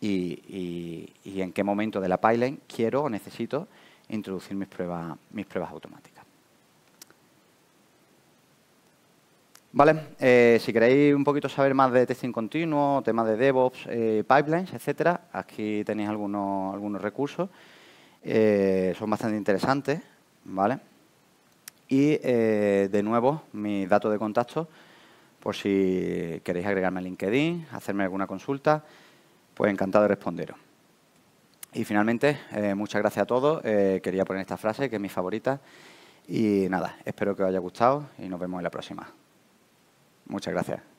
y, en qué momento de la pipeline quiero o necesito introducir mis pruebas, mis pruebas automáticas. Vale, eh, si queréis un poquito saber más de testing continuo, temas de DevOps, eh, pipelines, etcétera, aquí tenéis algunos, algunos recursos. Eh, son bastante interesantes, ¿vale? Y de nuevo, mis datos de contacto, por si queréis agregarme a LinkedIn, hacerme alguna consulta, pues encantado de responderos. Y finalmente, muchas gracias a todos. quería poner esta frase, que es mi favorita. Y nada, espero que os haya gustado y nos vemos en la próxima. Muchas gracias.